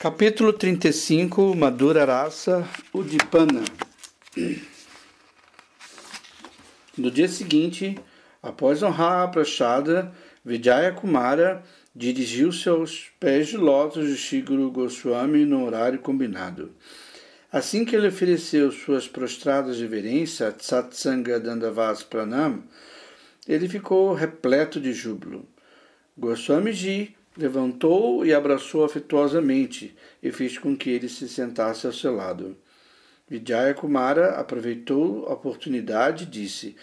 Capítulo 35 Madura Raça Udipana No dia seguinte, após honrar a prachada, Vijaya Kumara dirigiu-se aos pés de lótus de Shiguru Goswami no horário combinado. Assim que ele ofereceu suas prostradas reverências a Tsatsanga Dandavas Pranam, ele ficou repleto de júbilo. Goswami Ji levantou e abraçou afetuosamente, e fez com que ele se sentasse ao seu lado. Vijaya Kumara aproveitou a oportunidade e disse: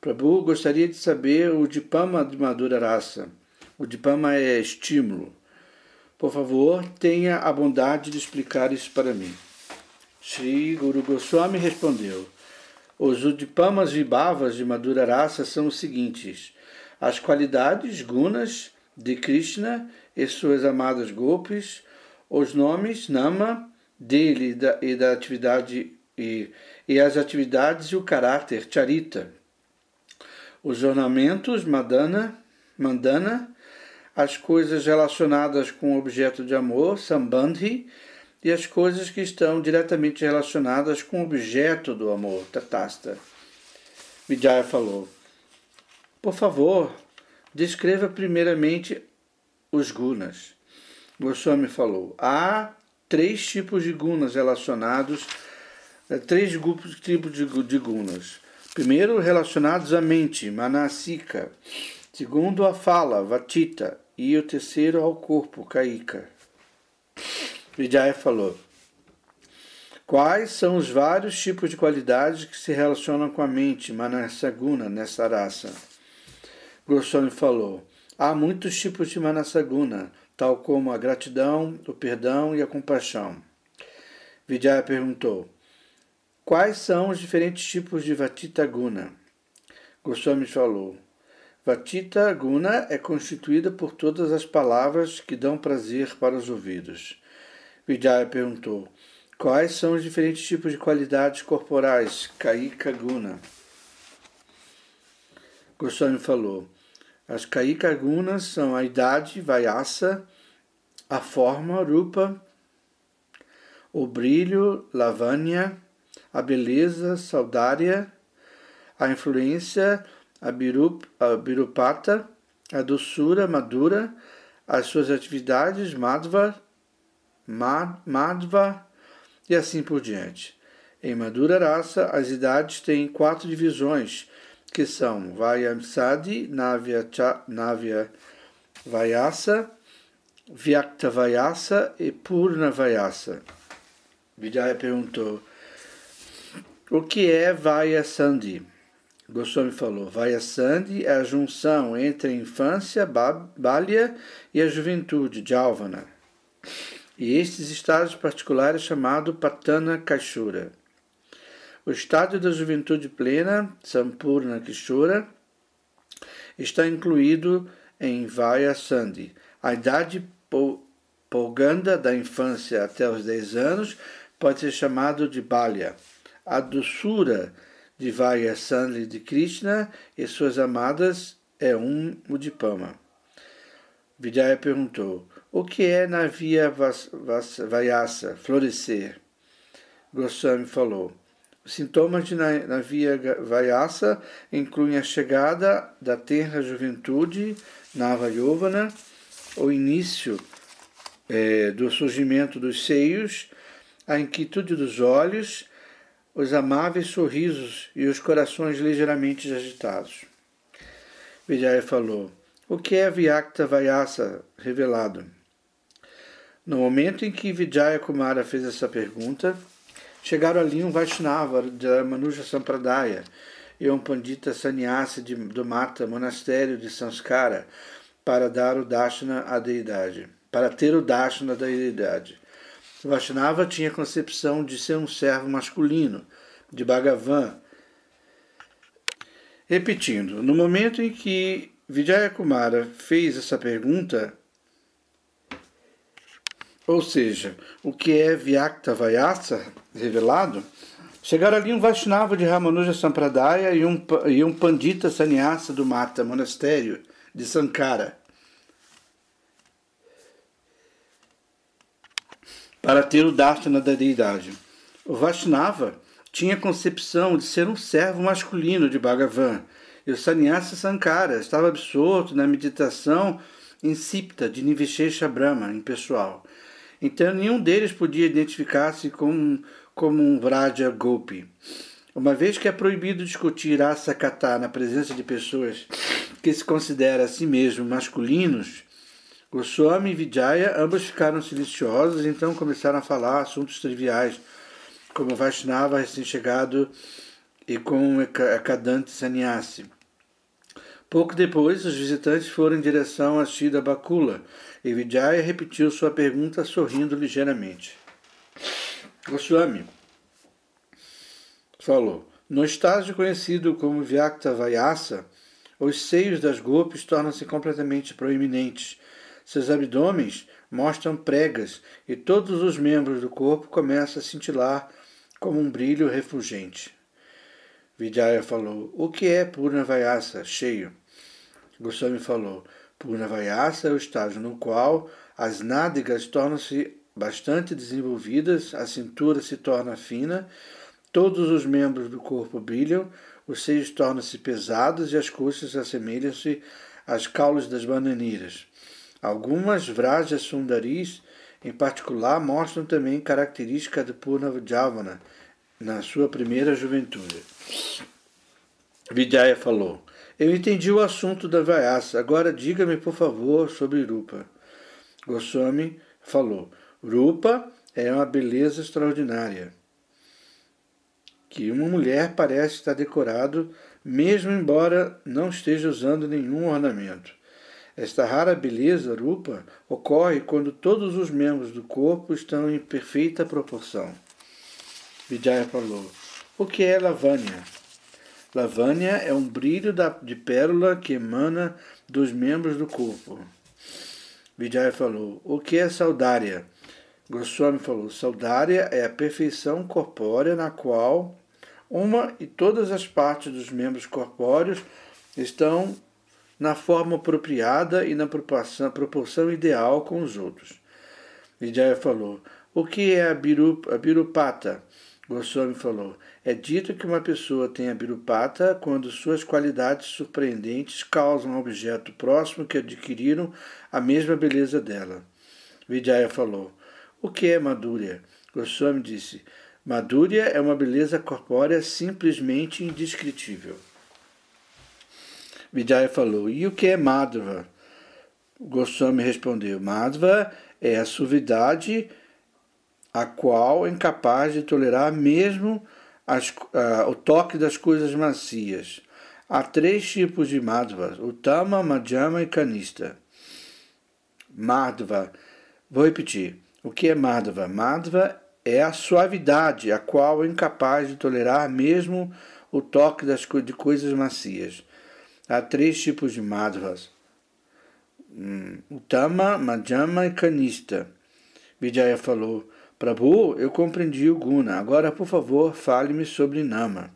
Prabhu, gostaria de saber o dipama de madura raça. O dipama é estímulo. Por favor, tenha a bondade de explicar isso para mim. Sri Guru Goswami respondeu: Os udipamas vibhavas de madura raça são os seguintes: as qualidades, gunas, de Krishna e suas amadas golpes, os nomes Nama dele e da, e da atividade e, e as atividades e o caráter Charita, os ornamentos Madana, Mandana, as coisas relacionadas com o objeto de amor Sambandhi e as coisas que estão diretamente relacionadas com o objeto do amor Tatasta. Vijaya falou: Por favor, Descreva primeiramente os gunas. Goswami falou: há três tipos de gunas relacionados, eh, três tipos de gunas. Primeiro, relacionados à mente, manasika. Segundo, à fala, vatita. E o terceiro, ao corpo, kaika. Vijaya falou: Quais são os vários tipos de qualidades que se relacionam com a mente, manasaguna, nessa raça? Goswami falou: há muitos tipos de manasaguna, tal como a gratidão, o perdão e a compaixão. Vidyaya perguntou: quais são os diferentes tipos de vatita guna? Goswami falou: Vatita Guna é constituída por todas as palavras que dão prazer para os ouvidos. Vidyaya perguntou: Quais são os diferentes tipos de qualidades corporais? Kaika Guna. Goswami falou, as Kaikagunas são a idade, vaiaça, a forma, rupa, o brilho, lavânia, a beleza, saudária, a influência, a, birup, a birupata, a doçura, madura, as suas atividades, madva, mad, madva e assim por diante. Em madura raça, as idades têm quatro divisões, que são Vayamsadi, Navya, Cha, Navya Vayasa, Vyakta Vayasa e Purna Vayasa. Vijaya perguntou, o que é Vaiasandi? Goswami falou, Vaiasandi é a junção entre a infância, balya e a juventude, Jalvana. E estes estados particulares é chamado Patana Kashura. O estádio da juventude plena, Sampurna Kishora, está incluído em Vaya Sandhi. A idade polganda da infância até os 10 anos pode ser chamado de Balya. A doçura de Vaya Sandhi de Krishna e suas amadas é um Mudipama. Vidyaya perguntou, o que é Navia Vayasa, florescer? Goswami falou, Sintomas de na, na via incluem a chegada da terra juventude, Nava Yovana, o início é, do surgimento dos seios, a inquietude dos olhos, os amáveis sorrisos e os corações ligeiramente agitados. Vijaya falou: O que é Vyakta vaiasa revelado? No momento em que Vijaya Kumara fez essa pergunta, Chegaram ali um Vaishnava de Manuja Sampradaya e um Pandita Sannyasi de, do Mata, monastério de Sanskara, para dar o Dashna à deidade, para ter o Dashna da deidade. O Vaishnava tinha a concepção de ser um servo masculino, de Bhagavan. Repetindo, no momento em que Vijaya Kumara fez essa pergunta, ou seja, o que é Vyakta Vyasa? revelado, chegaram ali um Vaishnava de Ramanuja Sampradaya e um, e um Pandita Sannyasa do Mata, monastério de Sankara. Para ter o Darshana da deidade. O Vaishnava tinha a concepção de ser um servo masculino de Bhagavan, e o Sannyasa Sankara estava absorto na meditação insípida de Nivishesha Brahma, impessoal. Então, nenhum deles podia identificar-se com como um Vraja Gopi. Uma vez que é proibido discutir Asakatá na presença de pessoas que se consideram a si mesmos masculinos, Goswami e Vijaya ambos ficaram silenciosos e então começaram a falar assuntos triviais, como Vaishnava recém-chegado e com Ekadante Sannyasi. Pouco depois, os visitantes foram em direção a Shida Bakula e Vijaya repetiu sua pergunta sorrindo ligeiramente. Goswami falou: No estágio conhecido como Vyakta Vayasa, os seios das golpes tornam-se completamente proeminentes. Seus abdômenes mostram pregas e todos os membros do corpo começam a cintilar como um brilho refulgente. Vidyaya falou: O que é Purna Vayasa? Cheio. Goswami falou: Purna Vayasa é o estágio no qual as nádegas tornam-se bastante desenvolvidas, a cintura se torna fina, todos os membros do corpo brilham, os seios tornam-se pesados e as coxas assemelham-se às caules das bananeiras. Algumas vrajas sundaris, em particular, mostram também característica de Purna Javana na sua primeira juventude. Vijaya falou: Eu entendi o assunto da vaiaça, agora diga-me, por favor, sobre Rupa. Goswami falou: Rupa é uma beleza extraordinária, que uma mulher parece estar decorado, mesmo embora não esteja usando nenhum ornamento. Esta rara beleza, rupa, ocorre quando todos os membros do corpo estão em perfeita proporção. Vijaya falou: O que é lavânia? Lavânia é um brilho de pérola que emana dos membros do corpo. Vijaya falou: O que é saudária? Goswami falou: Saudária é a perfeição corpórea na qual uma e todas as partes dos membros corpóreos estão na forma apropriada e na proporção, proporção ideal com os outros. Vidyaya falou: O que é a, birup, a birupata? Goswami falou: É dito que uma pessoa tem a birupata quando suas qualidades surpreendentes causam ao objeto próximo que adquiriram a mesma beleza dela. Vidyaya falou: o que é Madhurya? Goswami disse: Madhurya é uma beleza corpórea simplesmente indescritível. Vijaya falou: E o que é Madhva? Goswami respondeu: Madhva é a suavidade a qual é incapaz de tolerar mesmo as, uh, o toque das coisas macias. Há três tipos de Madhva: Utama, Madhyama e Kanista. Madhva, vou repetir. O que é Madhva? Madhva é a suavidade, a qual é incapaz de tolerar mesmo o toque das, de coisas macias. Há três tipos de Madhvas. Utama, hum, Madhyama e Kanista. Vijaya falou, Prabhu, eu compreendi o Guna, agora por favor fale-me sobre Nama.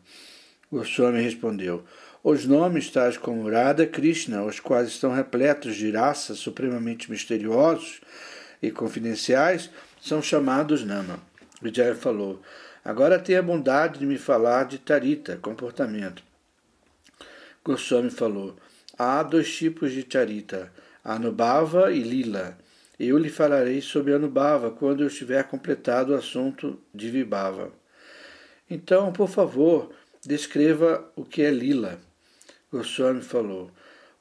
Goswami respondeu, os nomes tais como Radha Krishna, os quais estão repletos de raças supremamente misteriosos, e confidenciais são chamados Nama. Vijay falou: Agora tenha a bondade de me falar de Tarita, comportamento. Goswami falou: Há dois tipos de Tarita, Anubhava e Lila. Eu lhe falarei sobre Anubhava quando eu estiver completado o assunto de Vibhava. Então, por favor, descreva o que é Lila. Goswami falou: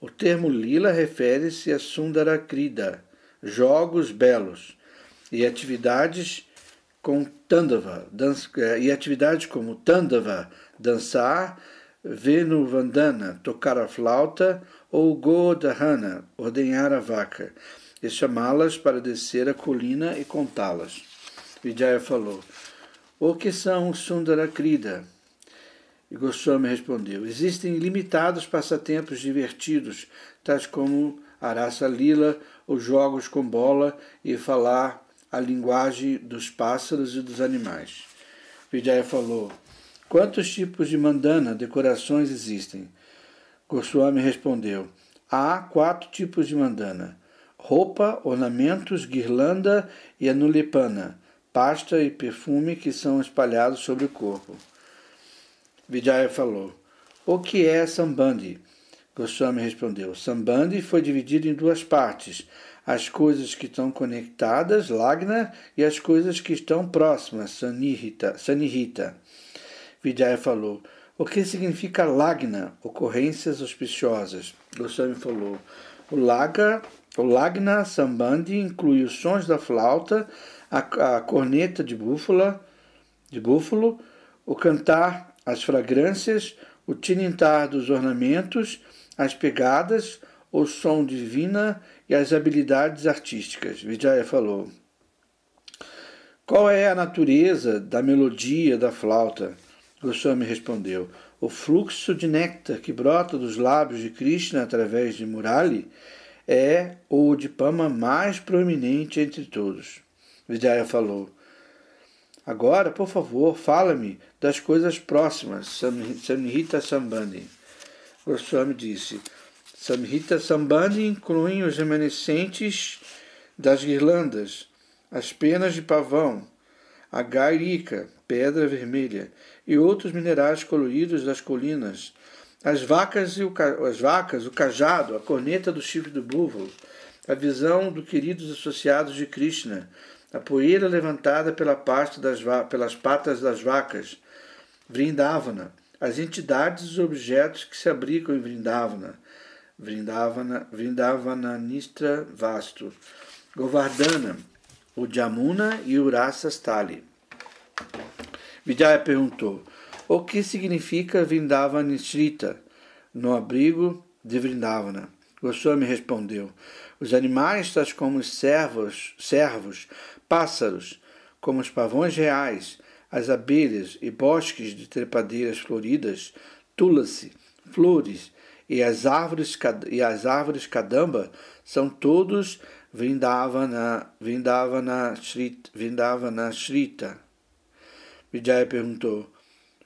O termo Lila refere-se a Sundarakrida jogos belos e atividades com Tandava, eh, e atividades como Tandava, dançar, Venu Vandana, tocar a flauta, ou Godahana, ordenhar a vaca, e chamá-las para descer a colina e contá-las. Vijaya falou, o que são Sundara Krida? E Goswami respondeu, existem limitados passatempos divertidos, tais como Arasa Lila os jogos com bola e falar a linguagem dos pássaros e dos animais. Vijaya falou: Quantos tipos de mandana, decorações existem? Goswami respondeu: Há quatro tipos de mandana: roupa, ornamentos, guirlanda e anulipana, pasta e perfume que são espalhados sobre o corpo. Vijaya falou: O que é sambandi? Goswami respondeu: Sambandhi foi dividido em duas partes: as coisas que estão conectadas, Lagna, e as coisas que estão próximas, Sanihita. sanihita. falou: O que significa Lagna? Ocorrências auspiciosas. Goswami falou: O Laga. O Lagna Sambandhi inclui os sons da flauta, a, a corneta de búfala, de búfalo, o cantar, as fragrâncias, o tinintar dos ornamentos as pegadas, o som divina e as habilidades artísticas. Vijaya falou. Qual é a natureza da melodia da flauta? Goswami respondeu. O fluxo de néctar que brota dos lábios de Krishna através de Murali é o de Pama mais proeminente entre todos. Vijaya falou. Agora, por favor, fala-me das coisas próximas, Samhita Sambandhi. Goswami disse, Samhita Sambandhi incluem os remanescentes das guirlandas, as penas de pavão, a gairica, pedra vermelha, e outros minerais coloridos das colinas, as vacas, e o, as vacas, o cajado, a corneta do chifre do búfalo, a visão dos queridos associados de Krishna, a poeira levantada pela pasta das, pelas patas das vacas, Vrindavana, as entidades e os objetos que se abrigam em Vrindavana, Vrindavana, Vrindavana Nistra Vasto, Govardhana, o Jamuna e o Rasastali. Vidyaya perguntou, o que significa Vrindavana Nistrita, no abrigo de Vrindavana? Goswami respondeu, os animais, tais como os servos, servos, pássaros, como os pavões reais, as abelhas e bosques de trepadeiras floridas, tula-se, flores e as árvores e as árvores cadamba são todos vindavana vindavana Shrita, vindavana Shrita. Vijaya perguntou: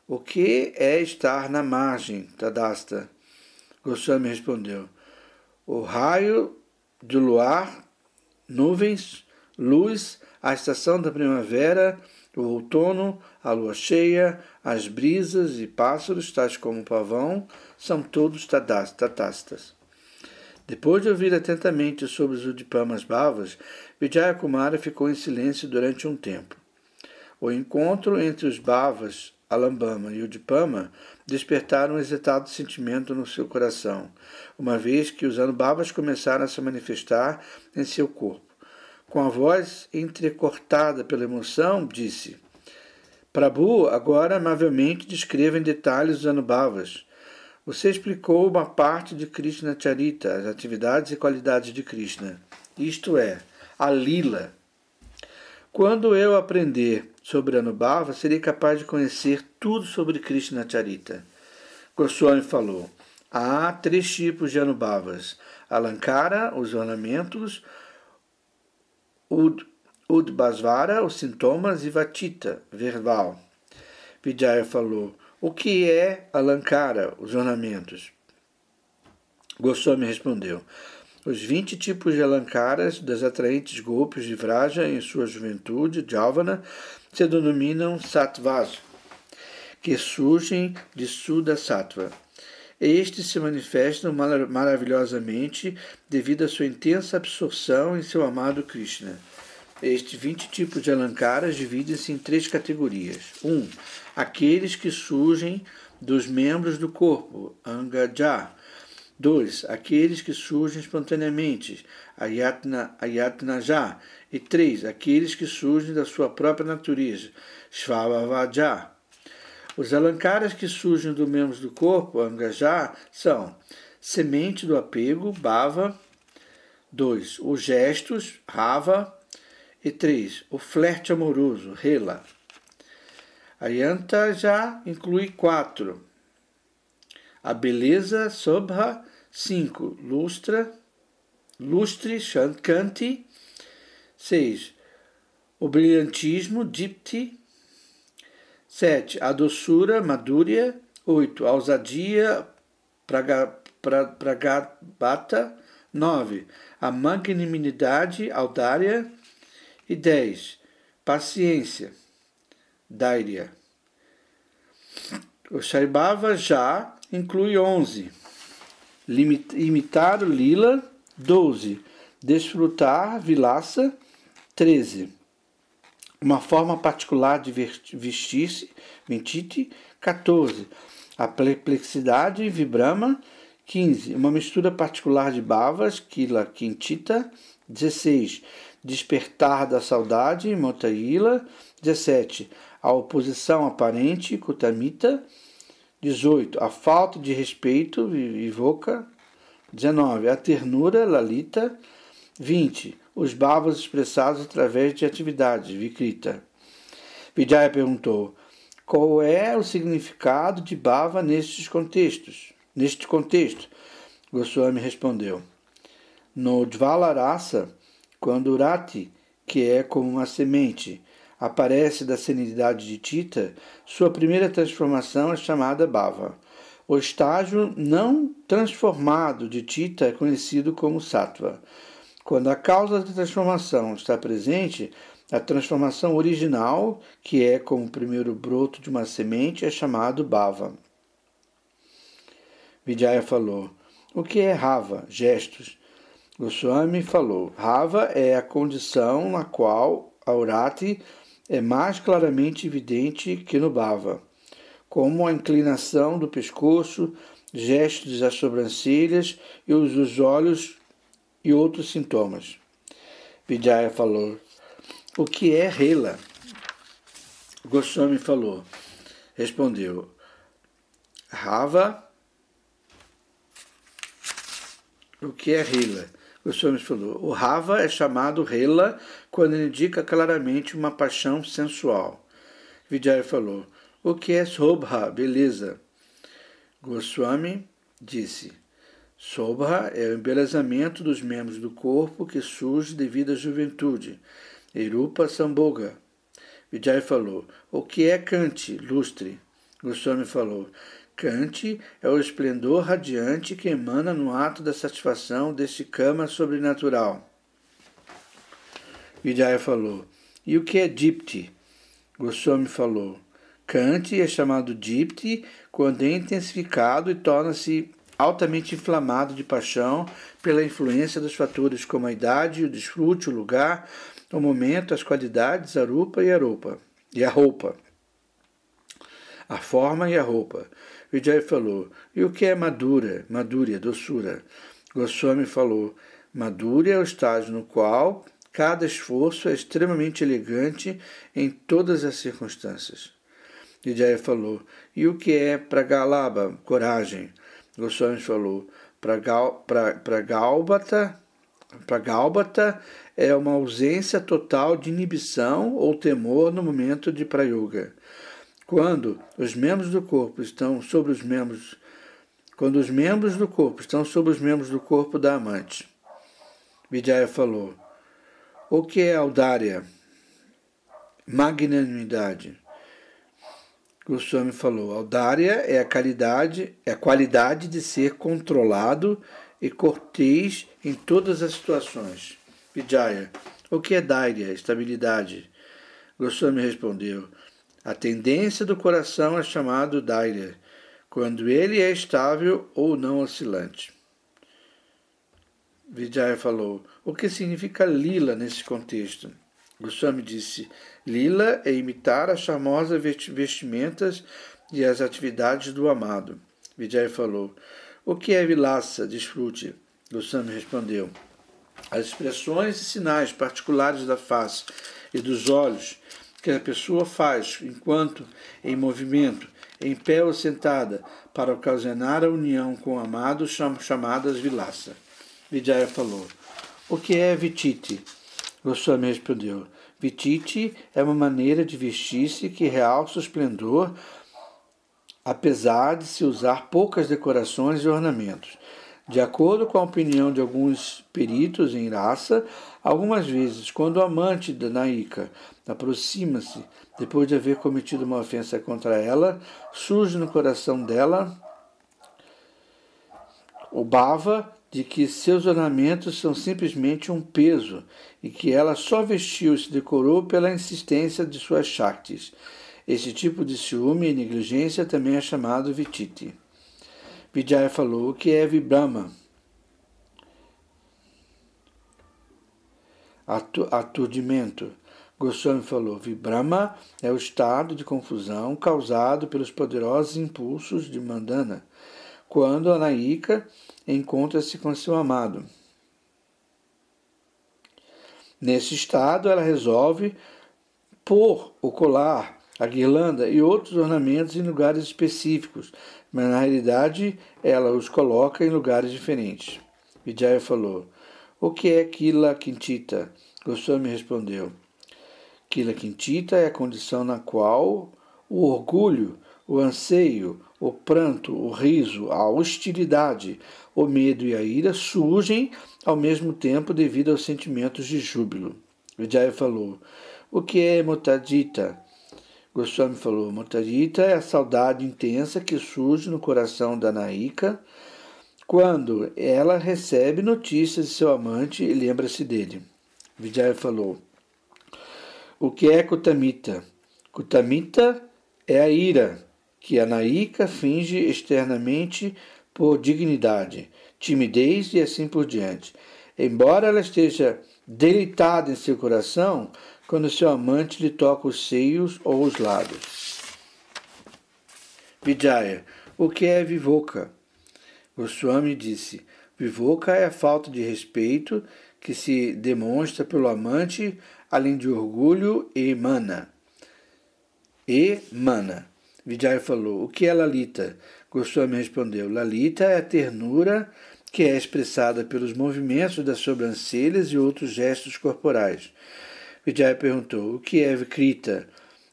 O que é estar na margem, Tadasta? Goswami respondeu: O raio do luar, nuvens, luz, a estação da primavera, o outono, a lua cheia, as brisas e pássaros, tais como o pavão, são todos tatastas. Depois de ouvir atentamente sobre os Udipamas Bhavas, Vijaya Kumara ficou em silêncio durante um tempo. O encontro entre os Bhavas, Alambama e Udipama despertaram um hesitado sentimento no seu coração, uma vez que os Anubhavas começaram a se manifestar em seu corpo com a voz entrecortada pela emoção, disse: Prabhu agora amavelmente descreva em detalhes os Anubhavas. Você explicou uma parte de Krishna Charita, as atividades e qualidades de Krishna, isto é, a lila. Quando eu aprender sobre Anubhava, serei capaz de conhecer tudo sobre Krishna Charita. Goswami falou: há três tipos de Anubhavas: Alankara, os ornamentos, Ud, Basvara, os sintomas, e Vatita, verbal. Vijaya falou, o que é Alankara, os ornamentos? Goswami respondeu, os 20 tipos de Alankaras das atraentes golpes de Vraja em sua juventude, Javana, se denominam Sattvas, que surgem de Suda Sattva. Estes se manifestam maravilhosamente devido à sua intensa absorção em seu amado Krishna. Estes 20 tipos de alankaras dividem-se em três categorias. 1. Um, aqueles que surgem dos membros do corpo, angaja. 2. Aqueles que surgem espontaneamente, ayatna, ayatnaja. E 3. Aqueles que surgem da sua própria natureza, shvavavaja. Os alancaras que surgem do membro do corpo, angajá, são semente do apego, bava, 2. Os gestos, rava, e 3. O flerte amoroso, rela. A yanta já inclui 4. A beleza, sobha, 5. Lustra, lustre, shankanti. 6. O brilhantismo, dipti. 7. A doçura, madúria. 8. A ousadia, praga, pra, pragabata. 9. A magnanimidade, audária. E 10. Paciência, dairia. O Shaibava já inclui 11. Imitar Lila, 12. Desfrutar Vilaça, 13 uma forma particular de vestir-se, mentite, 14. A perplexidade, vibrama, 15. Uma mistura particular de bavas, quila, quintita, 16. Despertar da saudade, motaíla, 17. A oposição aparente, cutamita, 18. A falta de respeito, ivoca, 19. A ternura, lalita, 20 os bhavas expressados através de atividades, Vikrita. Vijaya perguntou: qual é o significado de bhava nestes contextos? Neste contexto, Goswami respondeu: No Dvala Rasa, quando Urati, que é como uma semente, aparece da senilidade de Tita, sua primeira transformação é chamada bhava. O estágio não transformado de Tita é conhecido como sattva. Quando a causa da transformação está presente, a transformação original, que é como o primeiro broto de uma semente, é chamado bhava. Vidyaya falou: O que é rava? Gestos. Goswami falou: Rava é a condição na qual a urati é mais claramente evidente que no bhava, como a inclinação do pescoço, gestos das sobrancelhas e os olhos e outros sintomas. Vijaya falou: O que é Rela? Goswami falou, respondeu: Rava. O que é Rela? Goswami falou: O Rava é chamado Rela quando indica claramente uma paixão sensual. Vijaya falou: O que é Sobha? Beleza. Goswami disse: Sobha é o embelezamento dos membros do corpo que surge devido à juventude. Erupa Samboga. Vijay falou: O que é Kanti, lustre? Goswami falou: Kanti é o esplendor radiante que emana no ato da satisfação deste cama sobrenatural. Vijaya falou: E o que é Dipti? Goswami falou: Kanti é chamado Dipti quando é intensificado e torna-se altamente inflamado de paixão pela influência dos fatores como a idade, o desfrute, o lugar, o momento, as qualidades, a roupa e a roupa. E a roupa. A forma e a roupa. Vijay falou: E o que é madura? Madura, é doçura. Goswami falou: Madura é o estágio no qual cada esforço é extremamente elegante em todas as circunstâncias. Vijaya falou: E o que é pragalaba? Coragem. Goswami falou, para gal, Gálbata, para galbata é uma ausência total de inibição ou temor no momento de Prayoga. Quando os membros do corpo estão sobre os membros quando os membros do corpo estão sobre os membros do corpo da amante. Vijaya falou: O que é audária? Magnanimidade. Goswami falou, audária é a qualidade, é a qualidade de ser controlado e cortês em todas as situações. Vijaya, o que é dária? estabilidade? Goswami respondeu, a tendência do coração é chamado dária, quando ele é estável ou não oscilante. Vijaya falou, o que significa lila nesse contexto? Goswami disse: Lila é imitar as charmosas vestimentas e as atividades do amado. Vijay falou: O que é vilaça? Desfrute. Goswami respondeu: As expressões e sinais particulares da face e dos olhos que a pessoa faz enquanto em movimento, em pé ou sentada, para ocasionar a união com o amado, cham chamadas vilaça. Vijaya falou: O que é vitite? Goswami respondeu: Vitite é uma maneira de vestir-se que realça o esplendor, apesar de se usar poucas decorações e ornamentos. De acordo com a opinião de alguns peritos em raça, algumas vezes, quando o amante da Naika aproxima-se depois de haver cometido uma ofensa contra ela, surge no coração dela o bava de que seus ornamentos são simplesmente um peso e que ela só vestiu e se decorou pela insistência de suas Shaktis. Esse tipo de ciúme e negligência também é chamado Vititi. Vijaya falou que é Vibrahma. Aturdimento. Goswami falou: Vibrahma é o estado de confusão causado pelos poderosos impulsos de Mandana quando Anaíca encontra-se com seu amado. Nesse estado, ela resolve pôr o colar, a guirlanda e outros ornamentos em lugares específicos, mas na realidade ela os coloca em lugares diferentes. Vijaya falou: O que é Kila Quintita? Goswami respondeu: Kila Quintita é a condição na qual o orgulho, o anseio, o pranto, o riso, a hostilidade, o medo e a ira surgem ao mesmo tempo devido aos sentimentos de júbilo. Vijaya falou: O que é motadita? Goswami falou: Motadita é a saudade intensa que surge no coração da Naika quando ela recebe notícias de seu amante e lembra-se dele. Vijaya falou: O que é Kutamita? Kutamita é a ira que a naíca finge externamente por dignidade, timidez e assim por diante. Embora ela esteja deleitada em seu coração quando seu amante lhe toca os seios ou os lábios. Vijaya, o que é vivoka? Goswami disse: Vivoka é a falta de respeito que se demonstra pelo amante, além de orgulho e mana. E mana Vijay falou: O que é Lalita? Goswami respondeu: Lalita é a ternura que é expressada pelos movimentos das sobrancelhas e outros gestos corporais. Vijay perguntou: O que é Vikrita?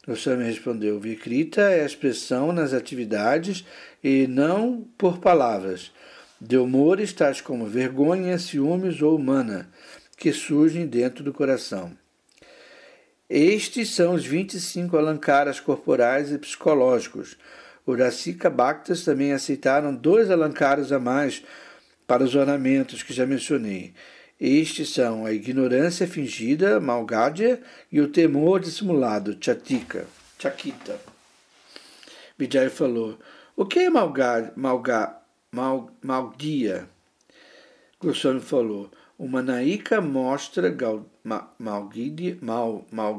Goswami respondeu: Vikrita é a expressão nas atividades e não por palavras de humores tais como vergonha, ciúmes ou mana, que surgem dentro do coração. Estes são os 25 alancaras corporais e psicológicos. Os Rasika Bhaktas também aceitaram dois alancaras a mais para os ornamentos que já mencionei. Estes são a ignorância fingida, malgádia, e o temor dissimulado, chatika, chakita. Vijay falou, o que é malgá, malgá, Goswami falou, uma naíca mostra ma,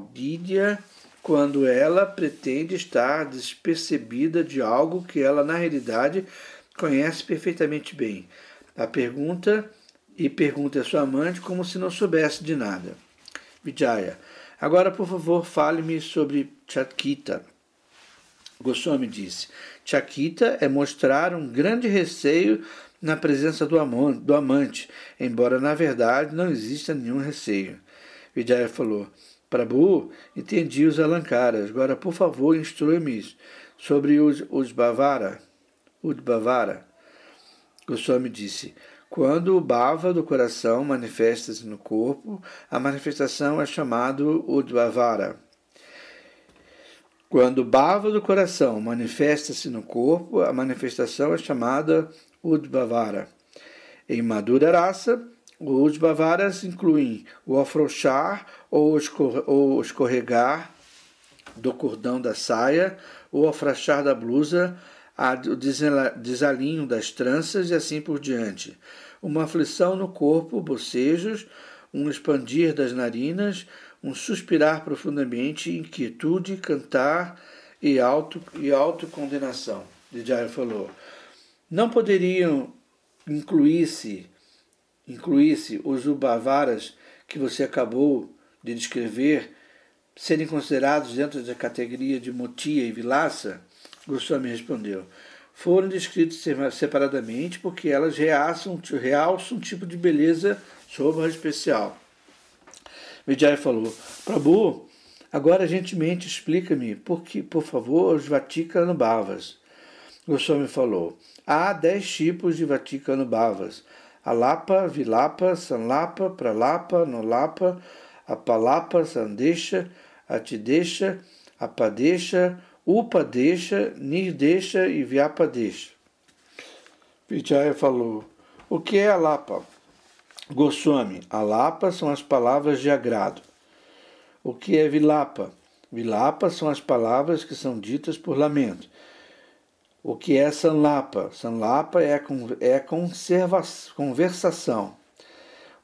quando ela pretende estar despercebida de algo que ela, na realidade, conhece perfeitamente bem. A pergunta e pergunta a sua amante como se não soubesse de nada. Vijaya, agora por favor fale-me sobre Chakita. Goswami disse: Chakita é mostrar um grande receio na presença do, amante, embora na verdade não exista nenhum receio. Vijaya falou: Prabhu, entendi os Alankaras. Agora, por favor, instrua me sobre os, os Bhavara. Udbhavara. Goswami disse: Quando o bhava do coração manifesta-se no corpo, a manifestação é chamada Udbhavara. Quando o bhava do coração manifesta-se no corpo, a manifestação é chamada Udbhavara. Em Madhura Rasa, os bavaras incluem o afrouxar ou escorregar do cordão da saia, o afrouxar da blusa, o desalinho das tranças e assim por diante. Uma aflição no corpo, bocejos, um expandir das narinas, um suspirar profundamente, inquietude, cantar e, auto, e autocondenação. Dijaya falou. Não poderiam incluir-se incluísse os ubavaras que você acabou de descrever, serem considerados dentro da categoria de Motia e Vilaça? Goswami respondeu. Foram descritos separadamente porque elas realçam, realçam um tipo de beleza sobra especial. Vijay falou: Prabhu, agora gentilmente explica-me, por, que, por favor, os Vaticanubhavas. Goswami falou: Há dez tipos de Vaticanubhavas. Alapa, Vilapa, Sanlapa, Pralapa, Nolapa, Apalapa, Sandeixa, Atideixa, Apadeixa, Upadeixa, Nirdeixa e Vyapadeixa. Vijaya falou, o que é Alapa? Goswami, Alapa são as palavras de agrado. O que é Vilapa? Vilapa são as palavras que são ditas por lamento. O que é Sanlapa? Sanlapa é, é conserva, conversação.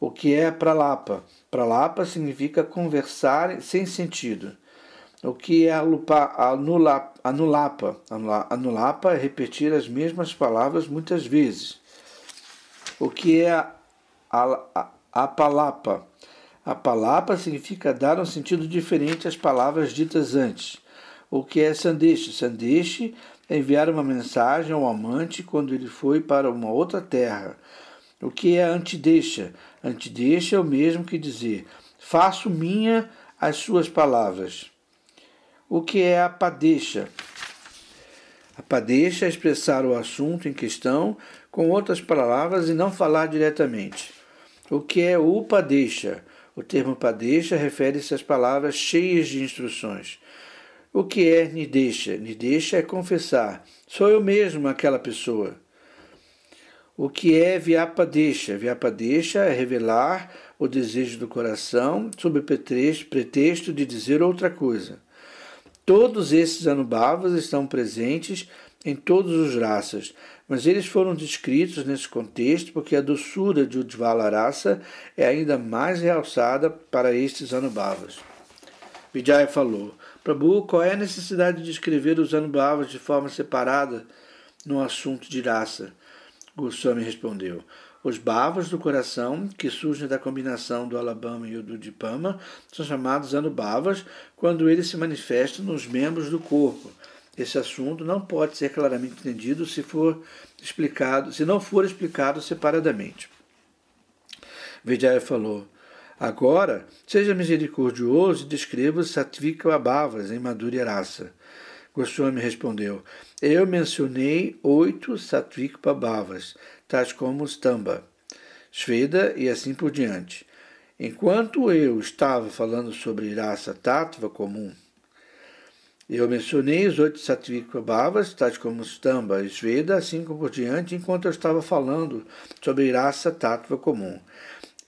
O que é Pralapa? Pralapa significa conversar sem sentido. O que é alupa, anula, anulapa? Anulapa é repetir as mesmas palavras muitas vezes. O que é apalapa? Apalapa significa dar um sentido diferente às palavras ditas antes. O que é sandeshi? Sandeshi enviar uma mensagem ao amante quando ele foi para uma outra terra. O que é antideixa? Antideixa é o mesmo que dizer: faço minha as suas palavras. O que é a padeixa? A padeixa é expressar o assunto em questão com outras palavras e não falar diretamente. O que é o padeixa? O termo padeixa refere-se às palavras cheias de instruções. O que é Nidesha? Nidesha é confessar. Sou eu mesmo aquela pessoa. O que é Vyapadesha? Vyapadesha é revelar o desejo do coração sob pretexto de dizer outra coisa. Todos esses anubhavas estão presentes em todos os raças, mas eles foram descritos nesse contexto porque a doçura de Udvala Raça é ainda mais realçada para estes anubhavas. Vijaya falou: Prabhu, qual é a necessidade de escrever usando Anubhavas de forma separada no assunto de raça? Goswami respondeu. Os bhavas do coração, que surgem da combinação do Alabama e do Dipama, são chamados anubhavas quando eles se manifestam nos membros do corpo. Esse assunto não pode ser claramente entendido se for explicado, se não for explicado separadamente. Vijaya falou: Agora, seja misericordioso e descreva Satvika Abhavas em Madhurya Rasa. Goswami respondeu, eu mencionei oito Satvika Abhavas, tais como stamba, Sveda e assim por diante. Enquanto eu estava falando sobre raça tátiva comum, eu mencionei os oito satvika bhavas, tais como Stamba e Sveda, assim como por diante, enquanto eu estava falando sobre raça tátiva comum.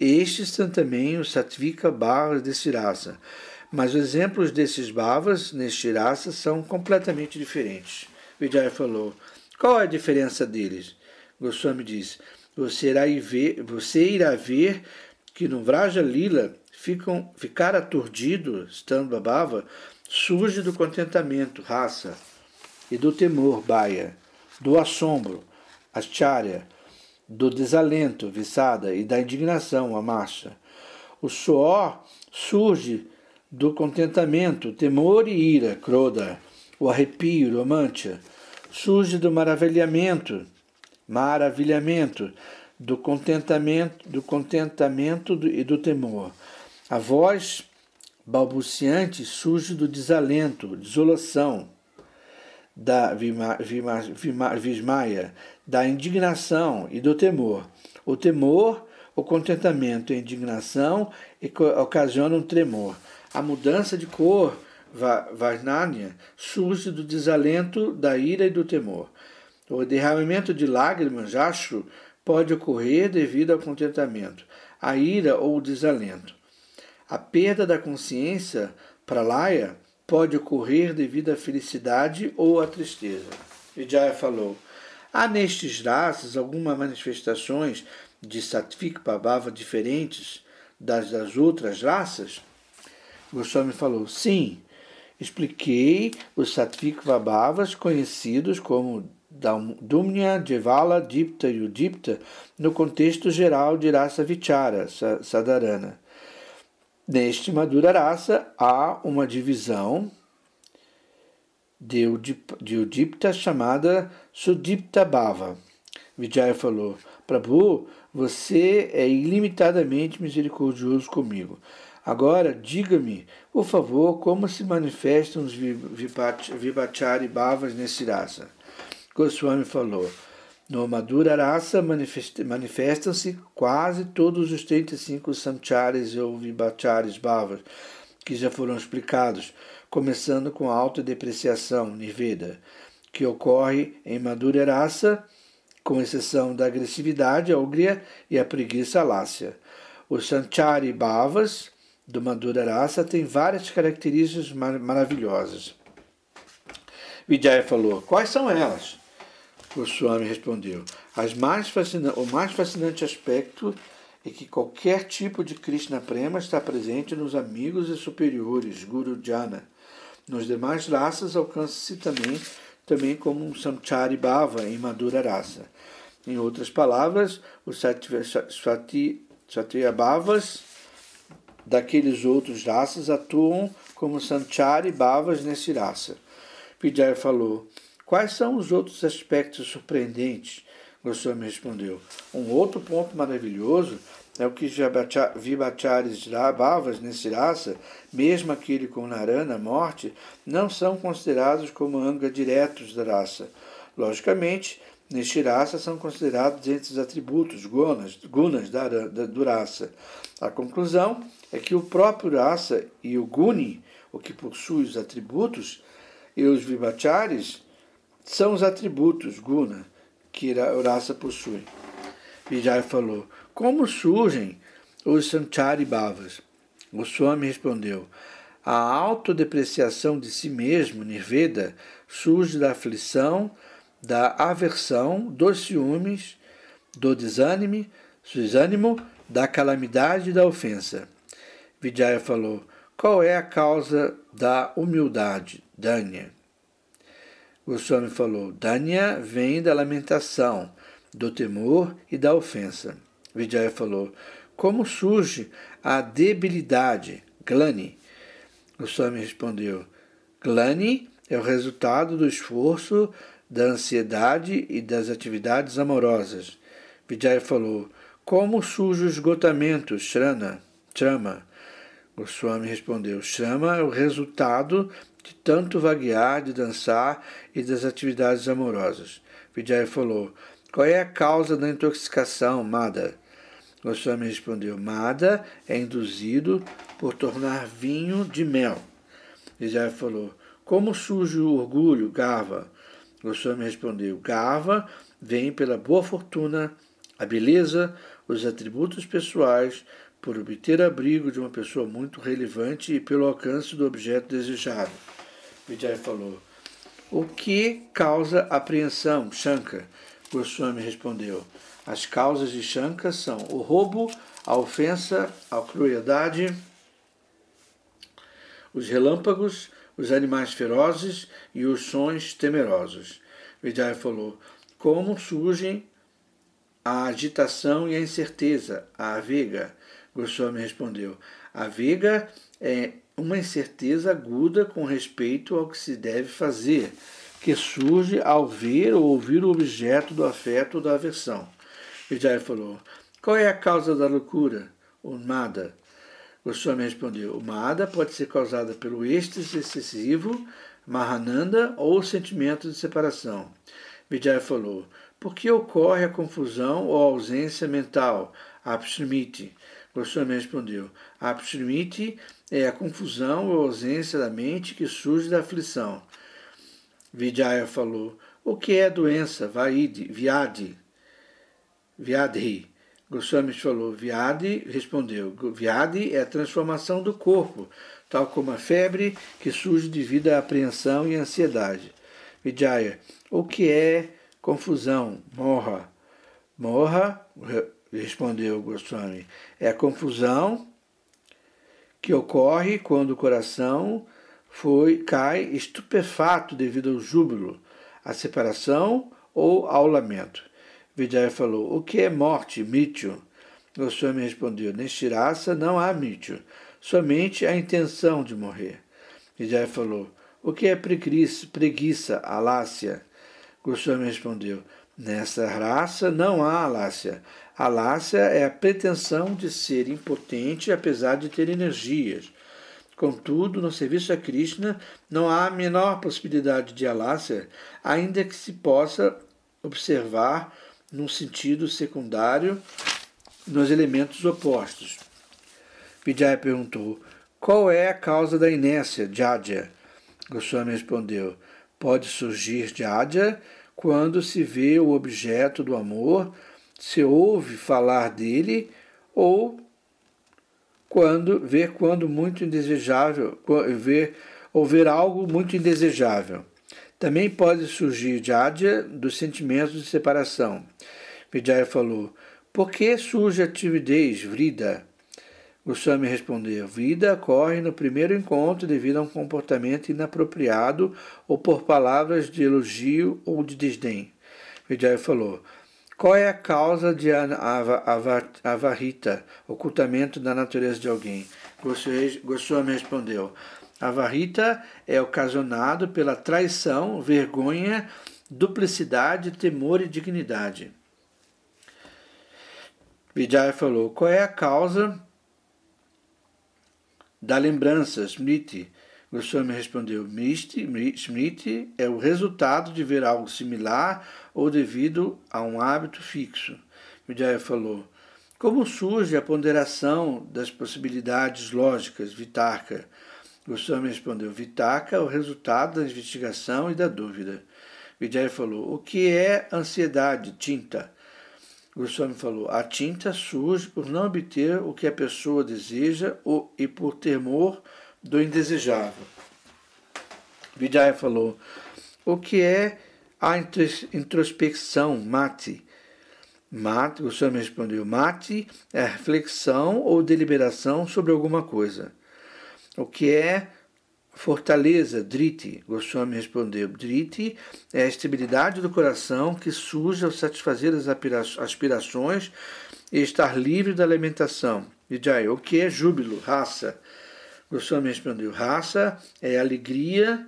Estes são também os Satvika Bhavas deste raça, mas os exemplos desses Bhavas neste raça são completamente diferentes. Vijaya falou: Qual é a diferença deles? Goswami diz: Você irá ver, você irá ver que no Vraja Lila ficam, ficar aturdido, estando Bhava, surge do contentamento, raça, e do temor, baia, do assombro, acharya do desalento, viçada, e da indignação, a marcha. O suor surge do contentamento, temor e ira, croda. O arrepio, romântia, surge do maravilhamento, maravilhamento, do contentamento, do contentamento e do temor. A voz balbuciante surge do desalento, desolação da vismaia Vismaya, da indignação e do temor. O temor, o contentamento e a indignação ocasionam tremor. A mudança de cor, Varnanya, surge do desalento, da ira e do temor. O derramamento de lágrimas, Jashu, pode ocorrer devido ao contentamento, a ira ou desalento. A perda da consciência, Pralaya, pode ocorrer devido à felicidade ou à tristeza. Vijaya falou: há nestes raças algumas manifestações de Satvik Bhavava diferentes das das outras raças? Goswami falou: sim. Expliquei os Satvik Bhavavas conhecidos como Dumnya, Jevala, Dipta e Udipta no contexto geral de raça Vichara, Sadharana. Neste Madhura Rasa há uma divisão de Udipta chamada Sudipta Bhava. Vijaya falou, Prabhu, você é ilimitadamente misericordioso comigo. Agora, diga-me, por favor, como se manifestam os Vibhachari Bhavas nesse rasa? Goswami falou, no Madhura Rasa manifestam-se quase todos os 35 Samcharis ou Vibhacharis Bhavas, que já foram explicados, começando com a autodepreciação, Niveda, que ocorre em Madhura Rasa, com exceção da agressividade, ogria e a preguiça lácia. Os Sanchari Bhavas do Madhura Rasa têm várias características mar maravilhosas. Vijaya falou, quais são elas? O Swami respondeu: mais o mais fascinante aspecto é que qualquer tipo de Krishna Prema está presente nos amigos e superiores, Guru Jana. Nos demais raças alcança-se também, também como um Samchari Bhava em madura raça. Em outras palavras, os Satyabhavas daqueles outros raças atuam como Samchari Bhavas nesse raça. Pijay falou. Quais são os outros aspectos surpreendentes? Goswami me respondeu. Um outro ponto maravilhoso é o que Vibhacharis Bhavas nesse raça, mesmo aquele com Narana, morte, não são considerados como anga diretos da raça. Logicamente, neste raça são considerados entre os atributos gunas, gunas da, da, do raça. A conclusão é que o próprio raça e o guni, o que possui os atributos, e os vibhacharis, são os atributos guna que a raça possui. Vijay falou: Como surgem os Sanchari Bhavas? O Swami respondeu: A autodepreciação de si mesmo, Nirveda, surge da aflição, da aversão, dos ciúmes, do desânime, desânimo, da calamidade e da ofensa. Vijaya falou: Qual é a causa da humildade, Danya? O falou: Dania vem da lamentação, do temor e da ofensa. Vijaya falou: Como surge a debilidade, glani? O respondeu: Glani é o resultado do esforço, da ansiedade e das atividades amorosas. Vijaya falou: Como surge o esgotamento, shrana, chama. Swami respondeu: Chama é o resultado de tanto vaguear, de dançar e das atividades amorosas. Vijaya falou: Qual é a causa da intoxicação, Mada? Swami respondeu: Mada é induzido por tornar vinho de mel. Vijaya falou: Como surge o orgulho, Gava? O Swami respondeu: Gava vem pela boa fortuna, a beleza, os atributos pessoais, por obter abrigo de uma pessoa muito relevante e pelo alcance do objeto desejado. Vijay falou. O que causa apreensão, Shankar? Goswami respondeu. As causas de Shankar são o roubo, a ofensa, a crueldade, os relâmpagos, os animais ferozes e os sons temerosos. Vijay falou: Como surgem a agitação e a incerteza, a avega, Goswami respondeu: A viga é uma incerteza aguda com respeito ao que se deve fazer, que surge ao ver ou ouvir o objeto do afeto ou da aversão. Vijaya falou: Qual é a causa da loucura? O nada. Goswami respondeu: O nada pode ser causada pelo êxtase excessivo, Mahananda ou sentimento de separação. Vijaya falou: Por que ocorre a confusão ou ausência mental, abstrimite? O me respondeu: a é a confusão ou ausência da mente que surge da aflição. Vijaya falou: o que é doença? Vaidi, viade, viadhi. Goswami falou, viade, respondeu, viade é a transformação do corpo, tal como a febre que surge devido à apreensão e ansiedade. Vijaya, o que é confusão? Morra. Morra, respondeu Goswami, é a confusão que ocorre quando o coração foi cai estupefato devido ao júbilo, à separação ou ao lamento. Vijaya falou: O que é morte, Mityu? Goswami respondeu: Neste raça não há Mityu, somente a intenção de morrer. Vijaya falou: O que é preguiça, alácia? Goswami respondeu: Nessa raça não há alácia, a lácia é a pretensão de ser impotente apesar de ter energias. Contudo, no serviço a Krishna não há a menor possibilidade de alácia, ainda que se possa observar num sentido secundário nos elementos opostos. Vijaya perguntou: Qual é a causa da inércia, Jadja? Goswami respondeu: Pode surgir Jadja quando se vê o objeto do amor se ouve falar dele ou quando ver quando muito indesejável, ver ou ver algo muito indesejável. Também pode surgir Jadya dos sentimentos de separação. Vijaya falou: Por que surge a timidez, Vrida? Goswami respondeu: Vida ocorre no primeiro encontro devido a um comportamento inapropriado ou por palavras de elogio ou de desdém. Vijaya falou: qual é a causa de avarita, ocultamento da natureza de alguém? Goswami respondeu: Avarita é ocasionado pela traição, vergonha, duplicidade, temor e dignidade. Vijaya falou: Qual é a causa da lembrança, Smriti? Goswami respondeu: Smriti é o resultado de ver algo similar ou devido a um hábito fixo. Mijaya falou. Como surge a ponderação das possibilidades lógicas, Vitarka? Goswami respondeu, Vitarka é o resultado da investigação e da dúvida. Vijay falou, o que é ansiedade, tinta? Goswami falou, a tinta surge por não obter o que a pessoa deseja ou, e por temor do indesejável. Vijay falou, o que é a introspecção, mate. Mate, o senhor me respondeu, mate é reflexão ou deliberação sobre alguma coisa. O que é fortaleza, driti? me respondeu, driti é a estabilidade do coração que surge ao satisfazer as aspirações e estar livre da alimentação. Vijay, o que é júbilo, raça? me respondeu, raça é alegria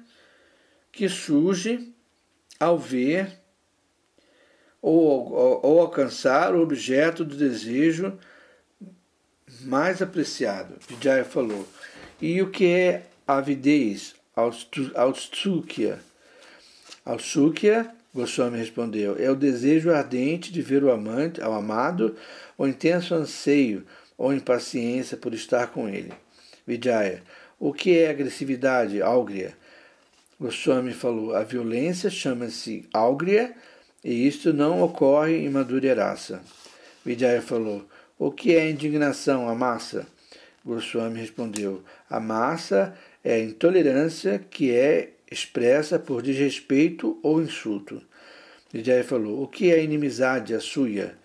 que surge ao ver ou, ou, ou alcançar o objeto do desejo mais apreciado, Vijaya falou. E o que é avidez, autsukya? Autsukya, Goswami respondeu, é o desejo ardente de ver o amante, ao amado, o intenso anseio ou impaciência por estar com ele. Vijaya, o que é agressividade, áugrea? Goswami falou: a violência chama-se áugria e isto não ocorre em Madhurya Vijaya falou: o que é indignação, a massa? Goswami respondeu: a massa é a intolerância que é expressa por desrespeito ou insulto. Vijaya falou: o que é inimizade, a suya?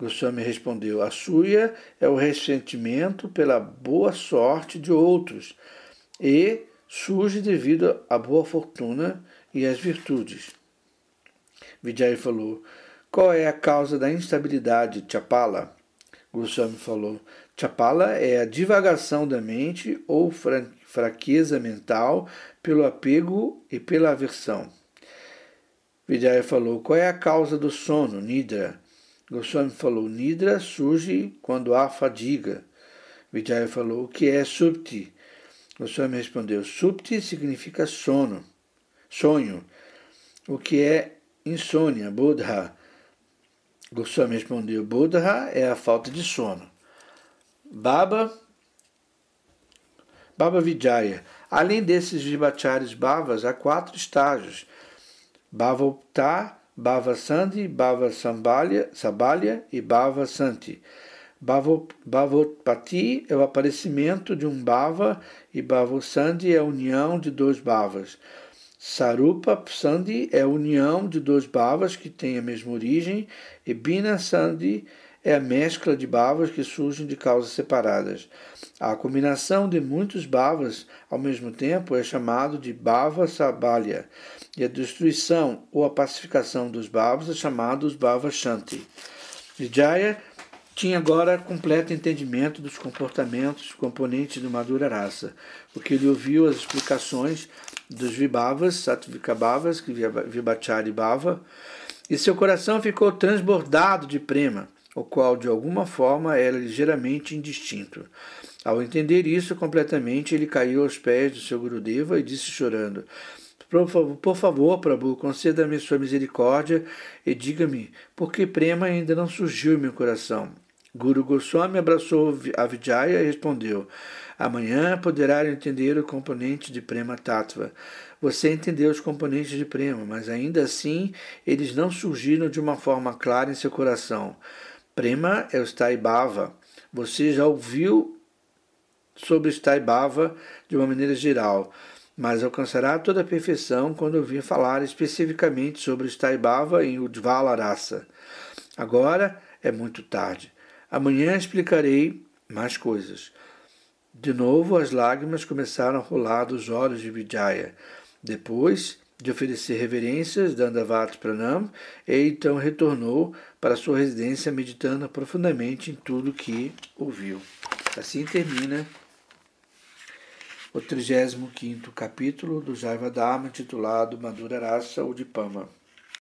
Goswami respondeu: a suya é o ressentimento pela boa sorte de outros e surge devido à boa fortuna e às virtudes. Vijay falou: Qual é a causa da instabilidade, Chapala? Goswami falou: Chapala é a divagação da mente ou fraqueza mental pelo apego e pela aversão. Vijaya falou: Qual é a causa do sono, Nidra? Goswami falou: Nidra surge quando há fadiga. Vijaya falou: O que é subti? O senhor me respondeu: Subti significa sono, sonho, o que é insônia, bodha. O senhor me respondeu: Bodha é a falta de sono. Baba, Baba Vijaya. Além desses vibhacharis bhavas, há quatro estágios: Bhava Upta, Bhava Sandhi, Bhava Sambalya, Sabalya e Bhava Santi. Bhavopati é o aparecimento de um bhava e Bhavosandhi é a união de dois bhavas. Sarupa Sandhi é a união de dois bhavas que têm a mesma origem e Bina Sandhi é a mescla de bhavas que surgem de causas separadas. A combinação de muitos bhavas ao mesmo tempo é chamado de bhava sabalya e a destruição ou a pacificação dos bhavas é chamado os bhava shanti. Vijaya tinha agora completo entendimento dos comportamentos componentes do Madhura raça, porque ele ouviu as explicações dos Vibhavas, Sattvikabhavas, que Vibhachari Bhava, e seu coração ficou transbordado de prema, o qual de alguma forma era ligeiramente indistinto. Ao entender isso completamente, ele caiu aos pés do seu Gurudeva e disse chorando: Por favor, por favor Prabhu, conceda-me sua misericórdia e diga-me por que prema ainda não surgiu em meu coração. Guru Goswami abraçou a Vijaya e respondeu: Amanhã poderá entender o componente de Prema Tattva. Você entendeu os componentes de Prema, mas ainda assim eles não surgiram de uma forma clara em seu coração. Prema é o Staibhava. Você já ouviu sobre Staibhava de uma maneira geral, mas alcançará toda a perfeição quando ouvir falar especificamente sobre Staibhava em Udvala Rasa. Agora é muito tarde. Amanhã explicarei mais coisas. De novo, as lágrimas começaram a rolar dos olhos de Vijaya. Depois de oferecer reverências, Dandavat Pranam, ele então retornou para sua residência, meditando profundamente em tudo que ouviu. Assim termina o 35 capítulo do Jaiva Dharma, titulado Madhura Rasa ou Dipama.